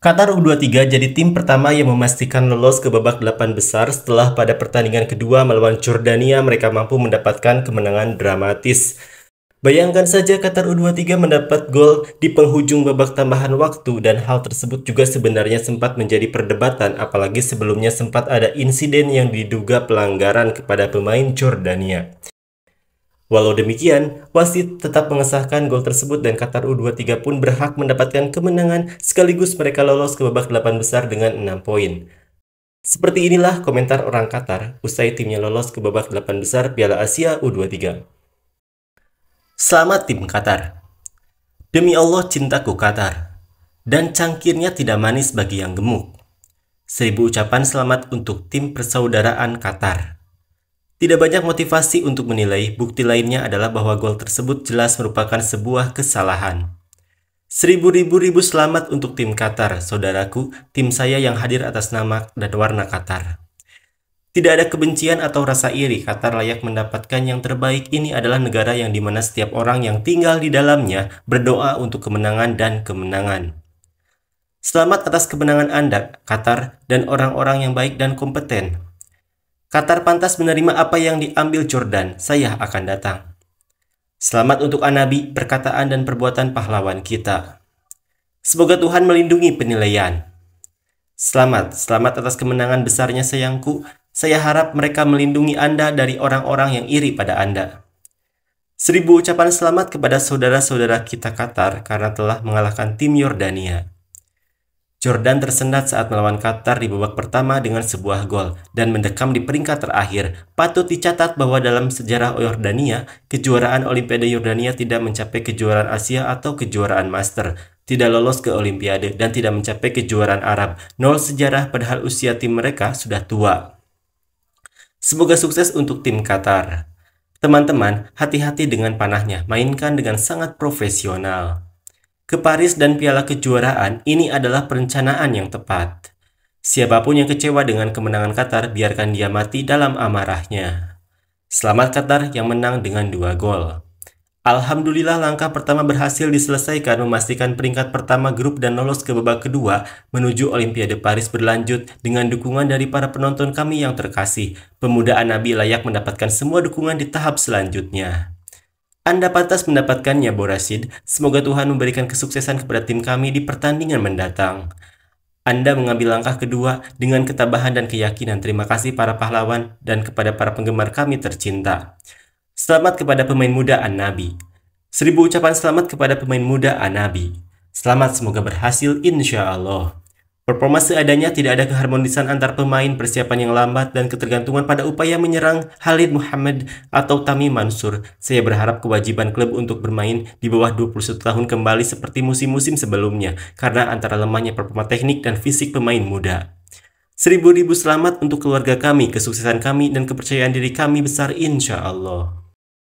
Qatar U23 jadi tim pertama yang memastikan lolos ke babak delapan besar setelah pada pertandingan kedua melawan Jordania mereka mampu mendapatkan kemenangan dramatis. Bayangkan saja Qatar U23 mendapat gol di penghujung babak tambahan waktu dan hal tersebut juga sebenarnya sempat menjadi perdebatan apalagi sebelumnya sempat ada insiden yang diduga pelanggaran kepada pemain Jordania. Walau demikian, wasit tetap mengesahkan gol tersebut dan Qatar U23 pun berhak mendapatkan kemenangan sekaligus mereka lolos ke babak 8 besar dengan 6 poin. Seperti inilah komentar orang Qatar usai timnya lolos ke babak 8 besar Piala Asia U23. Selamat tim Qatar. Demi Allah cintaku Qatar. Dan cangkirnya tidak manis bagi yang gemuk. Seribu ucapan selamat untuk tim persaudaraan Qatar. Tidak banyak motivasi untuk menilai, bukti lainnya adalah bahwa gol tersebut jelas merupakan sebuah kesalahan. Seribu-ribu-ribu selamat untuk tim Qatar, saudaraku, tim saya yang hadir atas nama dan warna Qatar. Tidak ada kebencian atau rasa iri, Qatar layak mendapatkan yang terbaik ini adalah negara yang dimana setiap orang yang tinggal di dalamnya berdoa untuk kemenangan dan kemenangan. Selamat atas kemenangan Anda, Qatar, dan orang-orang yang baik dan kompeten. Qatar pantas menerima apa yang diambil Jordan, saya akan datang. Selamat untuk Anabi, perkataan dan perbuatan pahlawan kita. Semoga Tuhan melindungi penilaian. Selamat, selamat atas kemenangan besarnya sayangku. Saya harap mereka melindungi Anda dari orang-orang yang iri pada Anda. Seribu ucapan selamat kepada saudara-saudara kita Qatar karena telah mengalahkan tim Yordania. Jordan tersendat saat melawan Qatar di babak pertama dengan sebuah gol dan mendekam di peringkat terakhir. Patut dicatat bahwa dalam sejarah Yordania, kejuaraan Olimpiade Yordania tidak mencapai kejuaraan Asia atau kejuaraan Master, tidak lolos ke Olimpiade dan tidak mencapai kejuaraan Arab. Nol sejarah padahal usia tim mereka sudah tua. Semoga sukses untuk tim Qatar. Teman-teman, hati-hati dengan panahnya, mainkan dengan sangat profesional. Ke Paris dan piala kejuaraan, ini adalah perencanaan yang tepat. Siapapun yang kecewa dengan kemenangan Qatar, biarkan dia mati dalam amarahnya. Selamat Qatar yang menang dengan dua gol. Alhamdulillah langkah pertama berhasil diselesaikan memastikan peringkat pertama grup dan lolos ke babak kedua menuju Olimpiade Paris berlanjut dengan dukungan dari para penonton kami yang terkasih. Pemuda Anabi layak mendapatkan semua dukungan di tahap selanjutnya. Anda pantas mendapatkannya, Borasid. Semoga Tuhan memberikan kesuksesan kepada tim kami di pertandingan mendatang. Anda mengambil langkah kedua dengan ketabahan dan keyakinan. Terima kasih para pahlawan dan kepada para penggemar kami tercinta. Selamat kepada pemain muda Anabi. Seribu ucapan selamat kepada pemain muda Anabi. Selamat semoga berhasil insya Allah. Performa seadanya tidak ada keharmonisan antar pemain, persiapan yang lambat, dan ketergantungan pada upaya menyerang Khalid Muhammad atau Tami Mansur. Saya berharap kewajiban klub untuk bermain di bawah 21 tahun kembali seperti musim-musim sebelumnya, karena antara lemahnya performa teknik dan fisik pemain muda. Seribu ribu selamat untuk keluarga kami, kesuksesan kami, dan kepercayaan diri kami besar insya Allah.